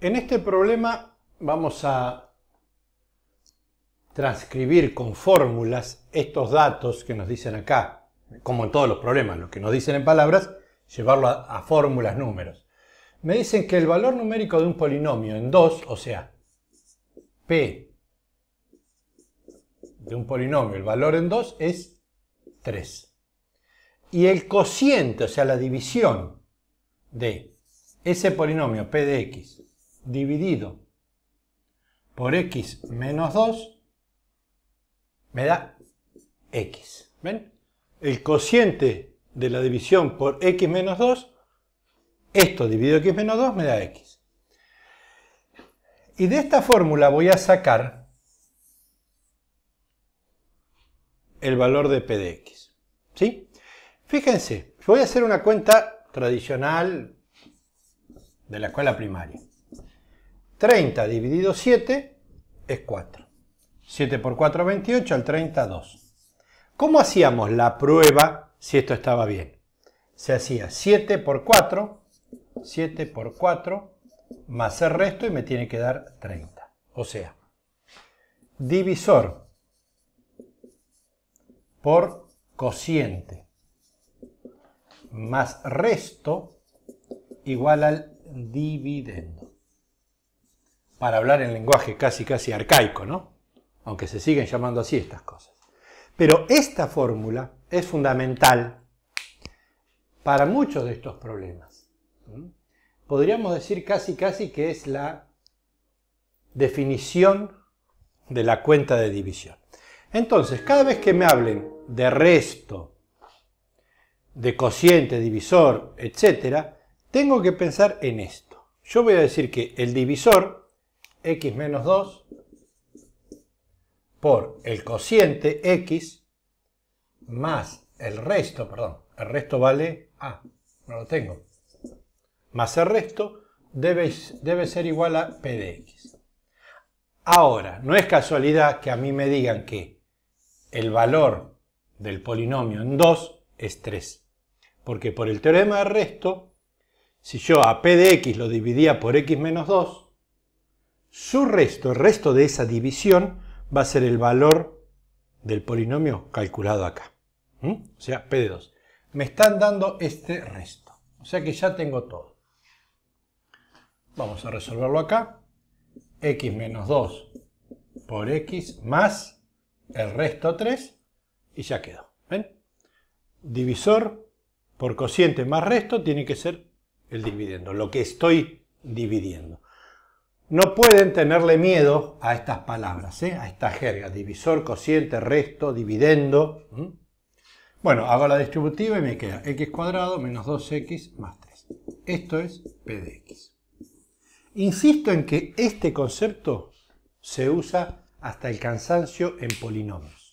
En este problema vamos a transcribir con fórmulas estos datos que nos dicen acá, como en todos los problemas, lo que nos dicen en palabras, llevarlo a, fórmulas, números. Me dicen que el valor numérico de un polinomio en 2, o sea, P de un polinomio, el valor en 2 es 3. Y el cociente, o sea, la división de ese polinomio P de X dividido por x menos 2 me da x. ¿Ven? El cociente de la división por x menos 2, esto dividido x menos 2 me da x. Y de esta fórmula voy a sacar el valor de p de x. ¿Sí? Fíjense, voy a hacer una cuenta tradicional de la escuela primaria. 30 dividido 7 es 4. 7 por 4, 28, al 30, 2. ¿Cómo hacíamos la prueba si esto estaba bien? Se hacía 7 por 4, 7 por 4, más el resto y me tiene que dar 30. O sea, divisor por cociente más resto igual al dividendo para hablar en lenguaje casi casi arcaico, ¿no? Aunque se siguen llamando así estas cosas. Pero esta fórmula es fundamental para muchos de estos problemas. Podríamos decir casi casi que es la definición de la cuenta de división. Entonces, cada vez que me hablen de resto, de cociente, divisor, etc., tengo que pensar en esto. Yo voy a decir que el divisor x menos 2 por el cociente x más el resto, perdón, el resto vale, ah, no lo tengo, más el resto debe, debe ser igual a p de x. Ahora, no es casualidad que a mí me digan que el valor del polinomio en 2 es 3. Porque por el teorema del resto, si yo a p de x lo dividía por x menos 2, su resto, el resto de esa división, va a ser el valor del polinomio calculado acá. O sea, P de 2. Me están dando este resto. O sea que ya tengo todo. Vamos a resolverlo acá. x menos 2 por x más el resto 3 y ya quedó. ¿Ven? Divisor por cociente más resto tiene que ser el dividendo, lo que estoy dividiendo no pueden tenerle miedo a estas palabras, ¿eh? a esta jerga, divisor, cociente, resto, dividendo. Bueno, hago la distributiva y me queda x cuadrado menos 2x más 3. Esto es p de x. Insisto en que este concepto se usa hasta el cansancio en polinomios.